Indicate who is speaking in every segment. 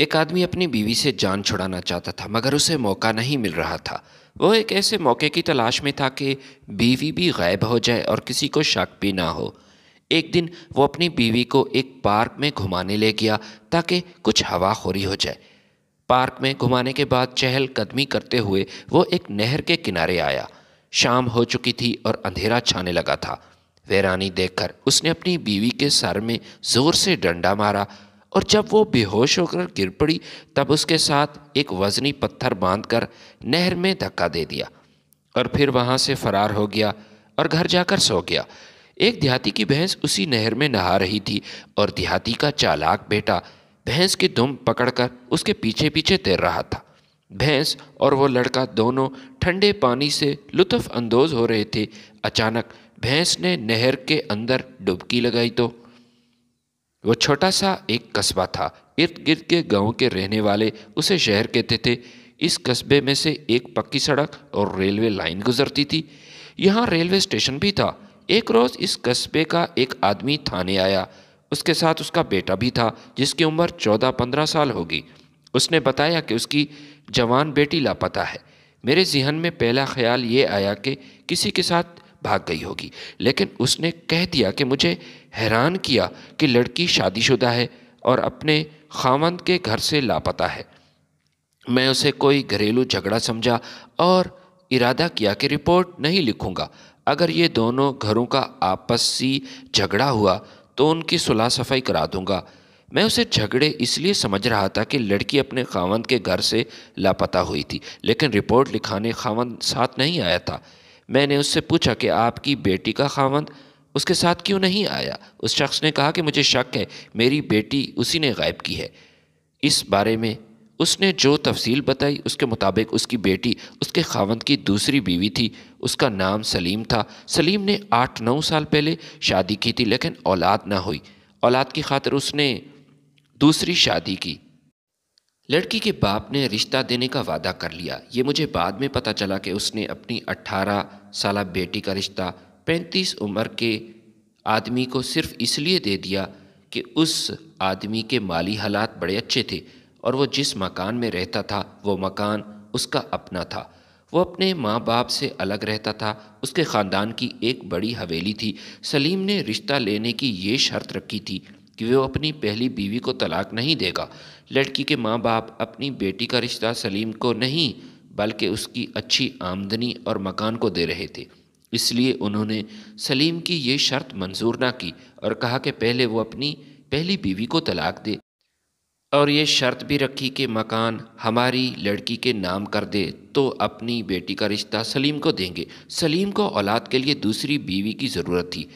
Speaker 1: एक आदमी अपनी बीवी से जान छुड़ाना चाहता था मगर उसे मौका नहीं मिल रहा था वो एक ऐसे मौके की तलाश में था कि बीवी भी गायब हो जाए और किसी को शक भी ना हो एक दिन वो अपनी बीवी को एक पार्क में घुमाने ले गया ताकि कुछ हवा खोरी हो जाए पार्क में घुमाने के बाद चहलकदमी करते हुए वो एक नहर के किनारे आया शाम हो चुकी थी और अंधेरा छाने लगा था वैरानी देखकर उसने अपनी बीवी के सर में ज़ोर से डंडा मारा और जब वो बेहोश होकर गिर पड़ी तब उसके साथ एक वजनी पत्थर बांधकर नहर में धक्का दे दिया और फिर वहाँ से फरार हो गया और घर जाकर सो गया एक देहाती की भैंस उसी नहर में नहा रही थी और देहाती का चालाक बेटा भैंस की दुम पकड़कर उसके पीछे पीछे तैर रहा था भैंस और वो लड़का दोनों ठंडे पानी से लुत्फ़ अंदोज़ हो रहे थे अचानक भैंस ने नहर के अंदर डुबकी लगाई तो वो छोटा सा एक कस्बा था इर्द गिर्द के गांव के रहने वाले उसे शहर कहते थे इस कस्बे में से एक पक्की सड़क और रेलवे लाइन गुजरती थी यहाँ रेलवे स्टेशन भी था एक रोज़ इस कस्बे का एक आदमी थाने आया उसके साथ उसका बेटा भी था जिसकी उम्र चौदह पंद्रह साल होगी उसने बताया कि उसकी जवान बेटी लापता है मेरे जहन में पहला ख्याल ये आया कि किसी के साथ भाग गई होगी लेकिन उसने कह दिया कि मुझे हैरान किया कि लड़की शादीशुदा है और अपने खामंद के घर से लापता है मैं उसे कोई घरेलू झगड़ा समझा और इरादा किया कि रिपोर्ट नहीं लिखूंगा अगर ये दोनों घरों का आपसी झगड़ा हुआ तो उनकी सुलह सफाई करा दूंगा मैं उसे झगड़े इसलिए समझ रहा था कि लड़की अपने खावंद के घर से लापता हुई थी लेकिन रिपोर्ट लिखाने खावंद साथ नहीं आया था मैंने उससे पूछा कि आपकी बेटी का खावंद उसके साथ क्यों नहीं आया उस शख्स ने कहा कि मुझे शक है मेरी बेटी उसी ने गायब की है इस बारे में उसने जो तफसील बताई उसके मुताबिक उसकी बेटी उसके खावंद की दूसरी बीवी थी उसका नाम सलीम था सलीम ने आठ नौ साल पहले शादी की थी लेकिन औलाद ना हुई औलाद की खातर उसने दूसरी शादी की लड़की के बाप ने रिश्ता देने का वादा कर लिया ये मुझे बाद में पता चला कि उसने अपनी अट्ठारह साल बेटी का रिश्ता पैंतीस उम्र के आदमी को सिर्फ इसलिए दे दिया कि उस आदमी के माली हालात बड़े अच्छे थे और वो जिस मकान में रहता था वो मकान उसका अपना था वो अपने माँ बाप से अलग रहता था उसके ख़ानदान की एक बड़ी हवेली थी सलीम ने रिश्ता लेने की ये शर्त रखी थी कि वह अपनी पहली बीवी को तलाक नहीं देगा लड़की के माँ बाप अपनी बेटी का रिश्ता सलीम को नहीं बल्कि उसकी अच्छी आमदनी और मकान को दे रहे थे इसलिए उन्होंने सलीम की ये शर्त मंजूर ना की और कहा कि पहले वो अपनी पहली बीवी को तलाक दे और ये शर्त भी रखी कि मकान हमारी लड़की के नाम कर दे तो अपनी बेटी का रिश्ता सलीम को देंगे सलीम को औलाद के लिए दूसरी बीवी की ज़रूरत थी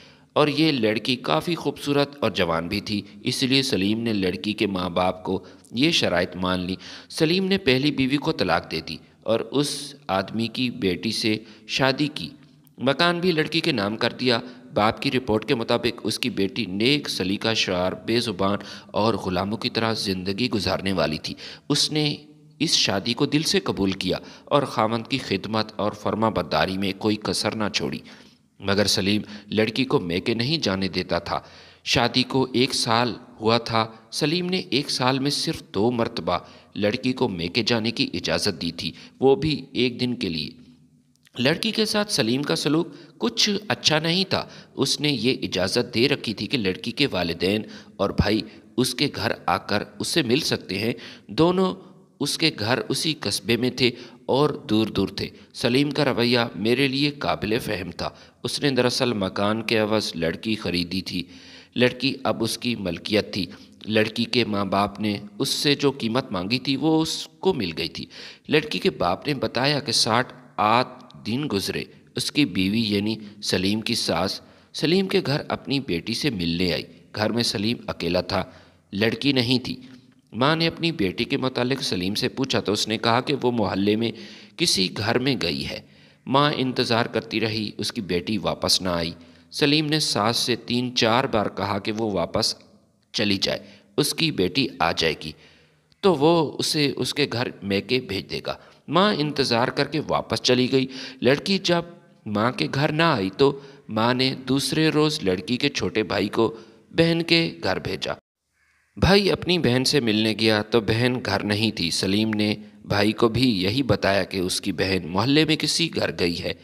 Speaker 1: और ये लड़की काफ़ी खूबसूरत और जवान भी थी इसलिए सलीम ने लड़की के माँ बाप को ये शरात मान ली सलीम ने पहली बीवी को तलाक दे दी और उस आदमी की बेटी से शादी की मकान भी लड़की के नाम कर दिया बाप की रिपोर्ट के मुताबिक उसकी बेटी नेक सलीका शार बेज़ुबान और ग़ुलामों की तरह ज़िंदगी गुजारने वाली थी उसने इस शादी को दिल से कबूल किया और खामंद की खिदमत और फर्मा बदारी में कोई कसर ना छोड़ी मगर सलीम लड़की को मेके नहीं जाने देता था शादी को एक साल हुआ था सलीम ने एक साल में सिर्फ दो मरतबा लड़की को मेके जाने की इजाज़त दी थी वो भी एक दिन के लिए लड़की के साथ सलीम का सलूक कुछ अच्छा नहीं था उसने ये इजाज़त दे रखी थी कि लड़की के वालदेन और भाई उसके घर आकर उससे मिल सकते हैं दोनों उसके घर उसी कस्बे में थे और दूर दूर थे सलीम का रवैया मेरे लिए काबिल फहम था उसने दरअसल मकान के अवस लड़की ख़रीदी थी लड़की अब उसकी मलकियत थी लड़की के माँ बाप ने उससे जो कीमत मांगी थी वो उसको मिल गई थी लड़की के बाप ने बताया कि साठ आठ दिन गुजरे उसकी बीवी यानी सलीम की सास सलीम के घर अपनी बेटी से मिलने आई घर में सलीम अकेला था लड़की नहीं थी माँ ने अपनी बेटी के मतलब सलीम से पूछा तो उसने कहा कि वो मोहल्ले में किसी घर में गई है माँ इंतज़ार करती रही उसकी बेटी वापस ना आई सलीम ने सास से तीन चार बार कहा कि वो वापस चली जाए उसकी बेटी आ जाएगी तो वो उसे उसके घर मैके भेज देगा माँ इंतज़ार करके वापस चली गई लड़की जब माँ के घर ना आई तो माँ ने दूसरे रोज़ लड़की के छोटे भाई को बहन के घर भेजा भाई अपनी बहन से मिलने गया तो बहन घर नहीं थी सलीम ने भाई को भी यही बताया कि उसकी बहन मोहल्ले में किसी घर गई है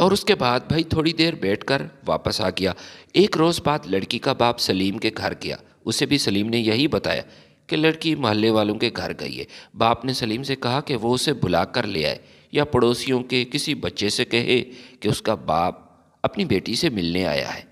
Speaker 1: और उसके बाद भाई थोड़ी देर बैठकर वापस आ गया एक रोज़ बाद लड़की का बाप सलीम के घर गया उसे भी सलीम ने यही बताया कि लड़की मोहल्ले वालों के घर गई है बाप ने सलीम से कहा कि वो उसे बुला कर ले आए या पड़ोसियों के किसी बच्चे से कहे कि उसका बाप अपनी बेटी से मिलने आया है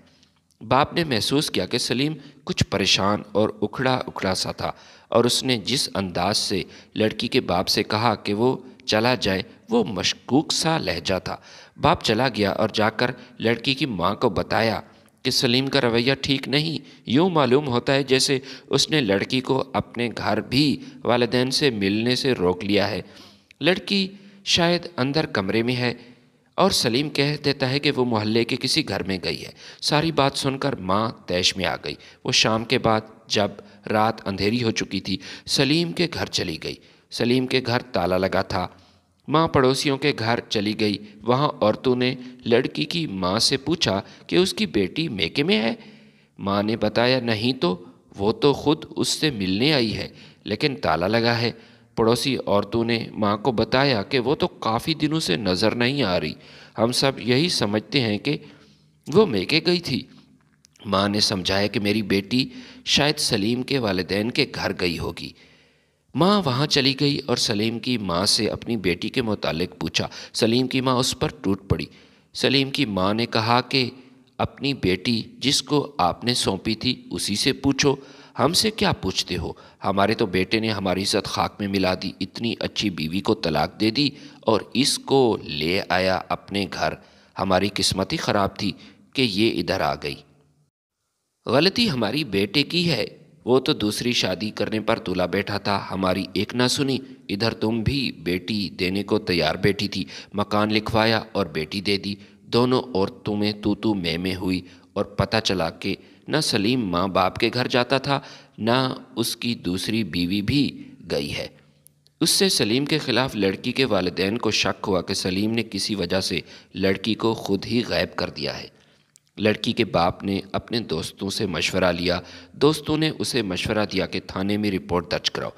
Speaker 1: बाप ने महसूस किया कि सलीम कुछ परेशान और उखड़ा उखड़ा सा था और उसने जिस अंदाज से लड़की के बाप से कहा कि वो चला जाए वो मशकूक सा लहजा था बाप चला गया और जाकर लड़की की माँ को बताया कि सलीम का रवैया ठीक नहीं यूँ मालूम होता है जैसे उसने लड़की को अपने घर भी वालदेन से मिलने से रोक लिया है लड़की शायद अंदर कमरे में है और सलीम कह देता है कि वो मोहल्ले के किसी घर में गई है सारी बात सुनकर माँ तैश में आ गई वो शाम के बाद जब रात अंधेरी हो चुकी थी सलीम के घर चली गई सलीम के घर ताला लगा था माँ पड़ोसियों के घर चली गई वहाँ औरतों ने लड़की की माँ से पूछा कि उसकी बेटी मेके में है माँ ने बताया नहीं तो वो तो खुद उससे मिलने आई है लेकिन ताला लगा है पड़ोसी औरतों ने माँ को बताया कि वो तो काफ़ी दिनों से नज़र नहीं आ रही हम सब यही समझते हैं कि वो मेके गई थी माँ ने समझाया कि मेरी बेटी शायद सलीम के वालदेन के घर गई होगी माँ वहाँ चली गई और सलीम की माँ से अपनी बेटी के मुतालिक पूछा सलीम की माँ उस पर टूट पड़ी सलीम की माँ ने कहा कि अपनी बेटी जिसको आपने सौंपी थी उसी से पूछो हमसे क्या पूछते हो हमारे तो बेटे ने हमारी इज्जत खाक में मिला दी इतनी अच्छी बीवी को तलाक दे दी और इसको ले आया अपने घर हमारी किस्मत ही ख़राब थी कि ये इधर आ गई गलती हमारी बेटे की है वो तो दूसरी शादी करने पर तुला बैठा था हमारी एक ना सुनी इधर तुम भी बेटी देने को तैयार बैठी थी मकान लिखवाया और बेटी दे दी दोनों औरतों में तू तू मैं में हुई और पता चला कि न सलीम माँ बाप के घर जाता था ना उसकी दूसरी बीवी भी गई है उससे सलीम के ख़िलाफ़ लड़की के वालदेन को शक हुआ कि सलीम ने किसी वजह से लड़की को खुद ही गायब कर दिया है लड़की के बाप ने अपने दोस्तों से मशवरा लिया दोस्तों ने उसे मशवरा दिया कि थाने में रिपोर्ट दर्ज कराओ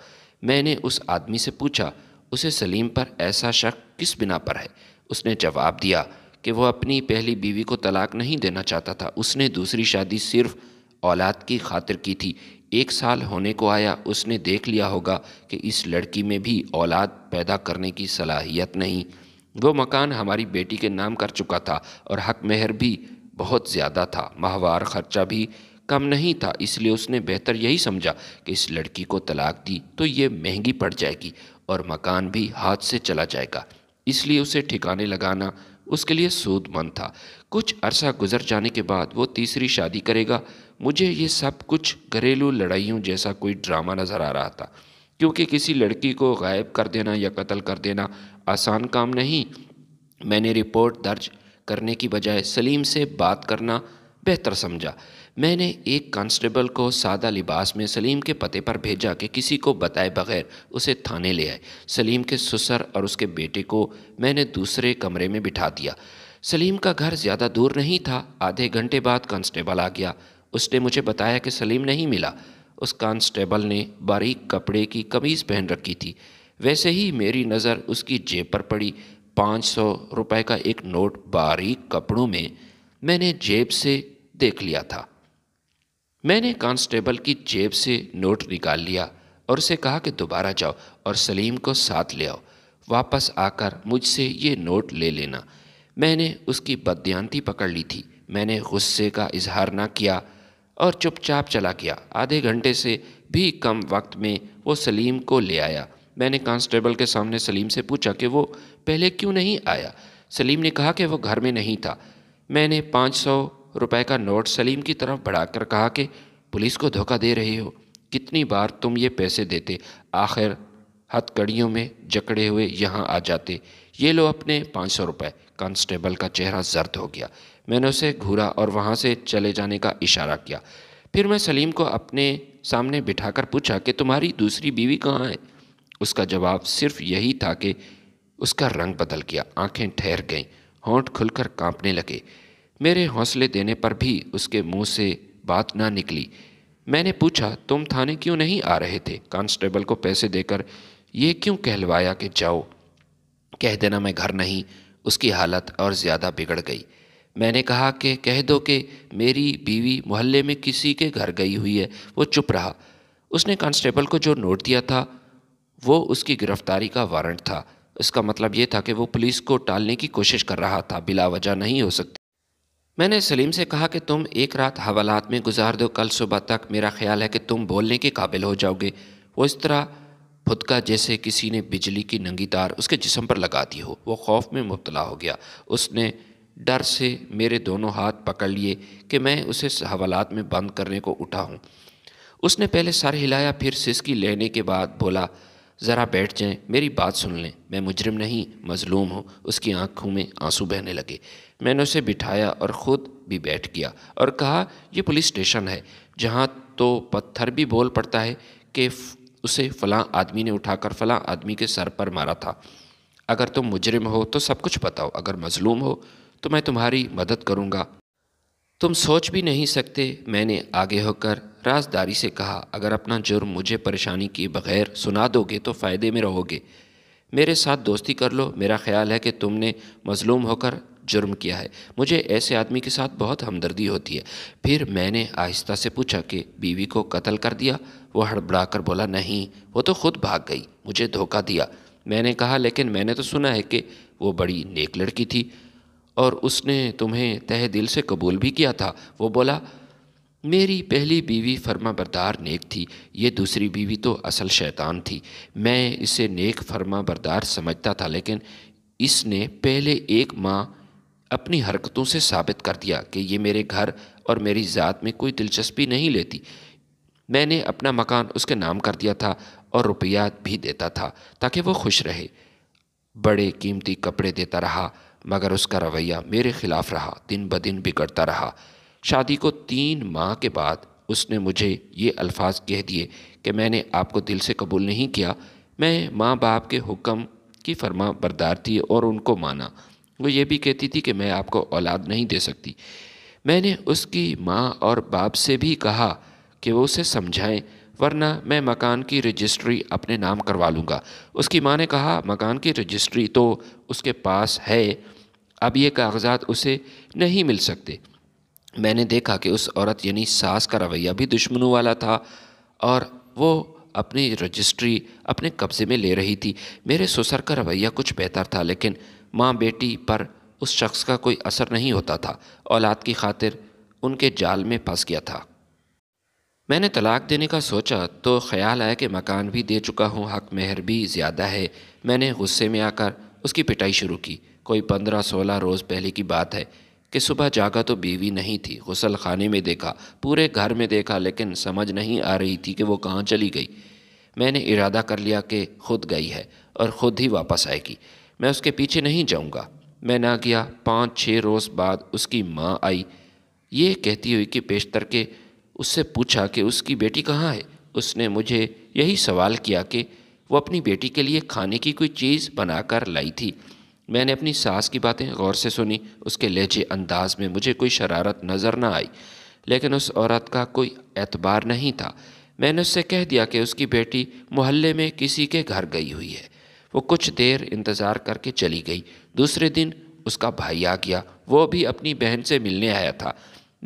Speaker 1: मैंने उस आदमी से पूछा उसे सलीम पर ऐसा शक किस बिना पर है उसने जवाब दिया कि वह अपनी पहली बीवी को तलाक नहीं देना चाहता था उसने दूसरी शादी सिर्फ औलाद की खातिर की थी एक साल होने को आया उसने देख लिया होगा कि इस लड़की में भी औलाद पैदा करने की सलाहियत नहीं वो मकान हमारी बेटी के नाम कर चुका था और हक मेहर भी बहुत ज़्यादा था माहवार खर्चा भी कम नहीं था इसलिए उसने बेहतर यही समझा कि इस लड़की को तलाक दी तो ये महंगी पड़ जाएगी और मकान भी हाथ से चला जाएगा इसलिए उसे ठिकाने लगाना उसके लिए सूदमंद था कुछ अरसा गुजर जाने के बाद वो तीसरी शादी करेगा मुझे ये सब कुछ घरेलू लड़ाइयों जैसा कोई ड्रामा नज़र आ रहा था क्योंकि किसी लड़की को गायब कर देना या कत्ल कर देना आसान काम नहीं मैंने रिपोर्ट दर्ज करने की बजाय सलीम से बात करना बेहतर समझा मैंने एक कांस्टेबल को सादा लिबास में सलीम के पते पर भेजा कि किसी को बताए बगैर उसे थाने ले आए सलीम के ससुर और उसके बेटे को मैंने दूसरे कमरे में बिठा दिया सलीम का घर ज़्यादा दूर नहीं था आधे घंटे बाद कांस्टेबल आ गया उसने मुझे बताया कि सलीम नहीं मिला उस कांस्टेबल ने बारीक कपड़े की कमीज़ पहन रखी थी वैसे ही मेरी नज़र उसकी जेब पर पड़ी पाँच सौ रुपये का एक नोट बारीक कपड़ों में मैंने जेब से देख लिया था मैंने कांस्टेबल की जेब से नोट निकाल लिया और उसे कहा कि दोबारा जाओ और सलीम को साथ ले आओ वापस आकर मुझसे ये नोट ले लेना मैंने उसकी बदयांती पकड़ ली थी मैंने गुस्से का इजहार ना किया और चुपचाप चला गया आधे घंटे से भी कम वक्त में वो सलीम को ले आया मैंने कांस्टेबल के सामने सलीम से पूछा कि वो पहले क्यों नहीं आया सलीम ने कहा कि वो घर में नहीं था मैंने पाँच सौ रुपये का नोट सलीम की तरफ बढ़ाकर कहा कि पुलिस को धोखा दे रहे हो कितनी बार तुम ये पैसे देते आखिर हथकड़ियों में जकड़े हुए यहाँ आ जाते ये लो अपने पाँच सौ रुपये कांस्टेबल का चेहरा जर्द हो गया मैंने उसे घूरा और वहाँ से चले जाने का इशारा किया फिर मैं सलीम को अपने सामने बिठाकर पूछा कि तुम्हारी दूसरी बीवी कहाँ है उसका जवाब सिर्फ यही था कि उसका रंग बदल गया आंखें ठहर गईं होंठ खुलकर कांपने लगे मेरे हौसले देने पर भी उसके मुंह से बात ना निकली मैंने पूछा तुम थाने क्यों नहीं आ रहे थे कांस्टेबल को पैसे देकर ये क्यों कहलवाया कि जाओ कह देना मैं घर नहीं उसकी हालत और ज़्यादा बिगड़ गई मैंने कहा कि कह दो कि मेरी बीवी मोहल्ले में किसी के घर गई हुई है वो चुप रहा उसने कांस्टेबल को जो नोट दिया था वो उसकी गिरफ्तारी का वारंट था इसका मतलब ये था कि वो पुलिस को टालने की कोशिश कर रहा था बिला वजह नहीं हो सकती मैंने सलीम से कहा कि तुम एक रात हवालात में गुजार दो कल सुबह तक मेरा ख्याल है कि तुम बोलने के काबिल हो जाओगे वो इस तरह फुदका जैसे किसी ने बिजली की नंगी तार उसके जिसम पर लगा दी हो वो खौफ में मुबतला हो गया उसने डर से मेरे दोनों हाथ पकड़ लिए कि मैं उसे हवालात में बंद करने को उठा हूँ उसने पहले सर हिलाया फिर सिसकी लेने के बाद बोला ज़रा बैठ जाएं मेरी बात सुन लें मैं मुजरिम नहीं मज़लूम हूँ उसकी आँखों में आंसू बहने लगे मैंने उसे बिठाया और ख़ुद भी बैठ गया और कहा यह पुलिस स्टेशन है जहाँ तो पत्थर भी बोल पड़ता है कि उसे फ़लाँ आदमी ने उठाकर फ़लाँ आदमी के सर पर मारा था अगर तुम मुजरिम हो तो सब कुछ बताओ अगर मज़लूम हो तो मैं तुम्हारी मदद करूँगा तुम सोच भी नहीं सकते मैंने आगे होकर राजदारी से कहा अगर अपना जुर्म मुझे परेशानी किए बगैर सुना दोगे तो फ़ायदे में रहोगे मेरे साथ दोस्ती कर लो मेरा ख्याल है कि तुमने मजलूम होकर जुर्म किया है मुझे ऐसे आदमी के साथ बहुत हमदर्दी होती है फिर मैंने आहिस्ता से पूछा कि बीवी को कत्ल कर दिया वो हड़बड़ा कर बोला नहीं वो तो खुद भाग गई मुझे धोखा दिया मैंने कहा लेकिन मैंने तो सुना है कि वो बड़ी नेक लड़की थी और उसने तुम्हें तह दिल से कबूल भी किया था वो बोला मेरी पहली बीवी फर्मा बरदार नेक थी ये दूसरी बीवी तो असल शैतान थी मैं इसे नेक फर्मा बरदार समझता था लेकिन इसने पहले एक माँ अपनी हरकतों से साबित कर दिया कि ये मेरे घर और मेरी ज़ात में कोई दिलचस्पी नहीं लेती मैंने अपना मकान उसके नाम कर दिया था और रुपया भी देता था ताकि वो खुश रहे बड़े कीमती कपड़े देता रहा मगर उसका रवैया मेरे ख़िलाफ़ रहा दिन ब दिन बिगड़ता रहा शादी को तीन माह के बाद उसने मुझे ये अल्फाज कह दिए कि मैंने आपको दिल से कबूल नहीं किया मैं माँ बाप के हुक्म की फरमा बरदार थी और उनको माना वो ये भी कहती थी कि मैं आपको औलाद नहीं दे सकती मैंने उसकी माँ और बाप से भी कहा कि वो उसे समझाएं वरना मैं मकान की रजिस्ट्री अपने नाम करवा लूँगा उसकी माँ ने कहा मकान की रजिस्ट्री तो उसके पास है अब ये कागजात उसे नहीं मिल सकते मैंने देखा कि उस औरत यानी सास का रवैया भी दुश्मनों वाला था और वो अपनी रजिस्ट्री अपने कब्ज़े में ले रही थी मेरे ससुर का रवैया कुछ बेहतर था लेकिन माँ बेटी पर उस शख्स का कोई असर नहीं होता था औलाद की खातिर उनके जाल में फंस गया था मैंने तलाक देने का सोचा तो ख्याल आया कि मकान भी दे चुका हूँ हक महर भी ज़्यादा है मैंने गुस्से में आकर उसकी पिटाई शुरू की कोई पंद्रह सोलह रोज़ पहले की बात है कि सुबह जागा तो बीवी नहीं थी गसल खाने में देखा पूरे घर में देखा लेकिन समझ नहीं आ रही थी कि वो कहाँ चली गई मैंने इरादा कर लिया कि खुद गई है और ख़ुद ही वापस आएगी मैं उसके पीछे नहीं जाऊँगा मैं ना गया पाँच छः रोज़ बाद उसकी माँ आई ये कहती हुई कि पेशतर के उससे पूछा कि उसकी बेटी कहाँ है उसने मुझे यही सवाल किया कि वो अपनी बेटी के लिए खाने की कोई चीज़ बनाकर लाई थी मैंने अपनी सास की बातें गौर से सुनी उसके लहजे अंदाज में मुझे कोई शरारत नज़र ना आई लेकिन उस औरत का कोई एतबार नहीं था मैंने उससे कह दिया कि उसकी बेटी मोहल्ले में किसी के घर गई हुई है वो कुछ देर इंतज़ार करके चली गई दूसरे दिन उसका भाई आ गया वो भी अपनी बहन से मिलने आया था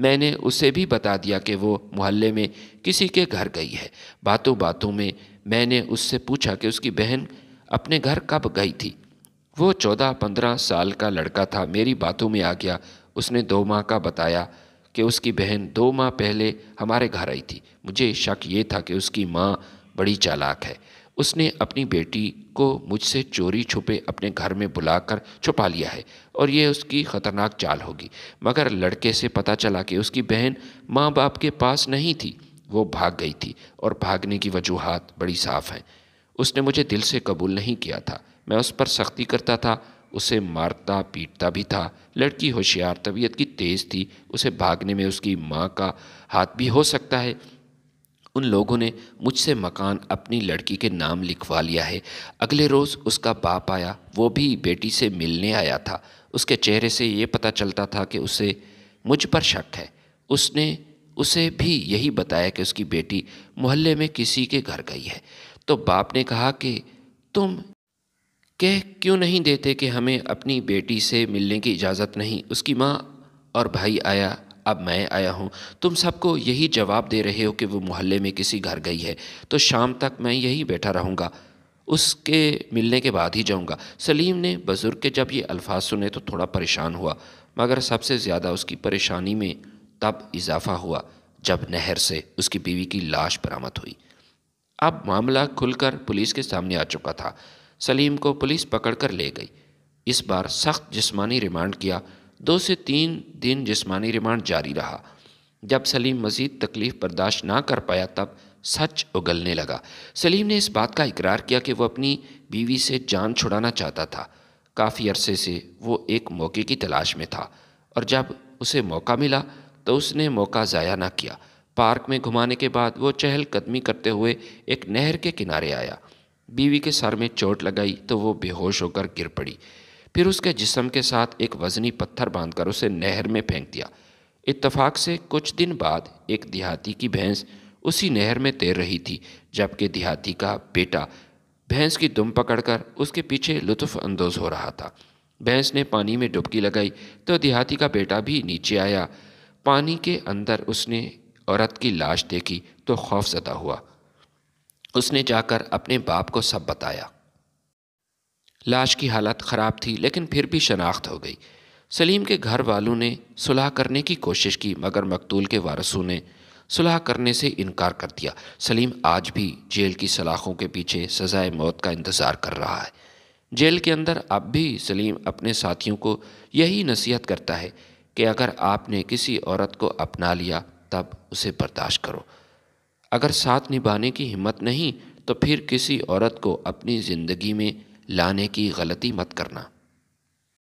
Speaker 1: मैंने उसे भी बता दिया कि वो मोहल्ले में किसी के घर गई है बातों बातों में मैंने उससे पूछा कि उसकी बहन अपने घर कब गई थी वो चौदह पंद्रह साल का लड़का था मेरी बातों में आ गया उसने दो माह का बताया कि उसकी बहन दो माह पहले हमारे घर आई थी मुझे शक ये था कि उसकी माँ बड़ी चालाक है उसने अपनी बेटी को मुझसे चोरी छुपे अपने घर में बुलाकर छुपा लिया है और ये उसकी ख़तरनाक चाल होगी मगर लड़के से पता चला कि उसकी बहन माँ बाप के पास नहीं थी वो भाग गई थी और भागने की वजूहत बड़ी साफ़ हैं उसने मुझे दिल से कबूल नहीं किया था मैं उस पर सख्ती करता था उसे मारता पीटता भी था लड़की होशियार तबीयत की तेज़ थी उसे भागने में उसकी माँ का हाथ भी हो सकता है उन लोगों ने मुझसे मकान अपनी लड़की के नाम लिखवा लिया है अगले रोज़ उसका बाप आया वो भी बेटी से मिलने आया था उसके चेहरे से ये पता चलता था कि उसे मुझ पर शक है उसने उसे भी यही बताया कि उसकी बेटी मोहल्ले में किसी के घर गई है तो बाप ने कहा कि तुम कह क्यों नहीं देते कि हमें अपनी बेटी से मिलने की इजाज़त नहीं उसकी माँ और भाई आया अब मैं आया हूँ तुम सबको यही जवाब दे रहे हो कि वो मोहल्ले में किसी घर गई है तो शाम तक मैं यही बैठा रहूँगा उसके मिलने के बाद ही जाऊँगा सलीम ने बुज़ुर्ग के जब ये अल्फाज सुने तो थोड़ा परेशान हुआ मगर सबसे ज़्यादा उसकी परेशानी में तब इजाफ़ा हुआ जब नहर से उसकी बीवी की लाश बरामद हुई अब मामला खुलकर पुलिस के सामने आ चुका था सलीम को पुलिस पकड़ कर ले गई इस बार सख्त जिस्मानी रिमांड किया दो से तीन दिन जिस्मानी रिमांड जारी रहा जब सलीम मजीद तकलीफ़ बर्दाश्त ना कर पाया तब सच उगलने लगा सलीम ने इस बात का इकरार किया कि वह अपनी बीवी से जान छुड़ाना चाहता था काफ़ी अरसे से वो एक मौके की तलाश में था और जब उसे मौका मिला तो उसने मौका ज़ाया ना किया पार्क में घुमाने के बाद वो चहलकदमी करते हुए एक नहर के किनारे आया बीवी के सर में चोट लगाई तो वो बेहोश होकर गिर पड़ी फिर उसके जिसम के साथ एक वजनी पत्थर बांधकर उसे नहर में फेंक दिया इत्तफाक से कुछ दिन बाद एक देहाती की भैंस उसी नहर में तैर रही थी जबकि देहाती का बेटा भैंस की दुम पकड़कर उसके पीछे लुत्फ़ अंदोज हो रहा था भैंस ने पानी में डुबकी लगाई तो देहाती का बेटा भी नीचे आया पानी के अंदर उसने औरत की लाश देखी तो खौफजदा हुआ उसने जाकर अपने बाप को सब बताया लाश की हालत ख़राब थी लेकिन फिर भी शनाख्त हो गई सलीम के घर वालों ने सुलह करने की कोशिश की मगर मकतूल के वारसों ने सुलह करने से इनकार कर दिया सलीम आज भी जेल की सलाखों के पीछे सजाए मौत का इंतज़ार कर रहा है जेल के अंदर अब भी सलीम अपने साथियों को यही नसीहत करता है कि अगर आपने किसी औरत को अपना लिया तब उसे बर्दाश्त करो अगर साथ निभाने की हिम्मत नहीं तो फिर किसी औरत को अपनी ज़िंदगी में लाने की गलती मत करना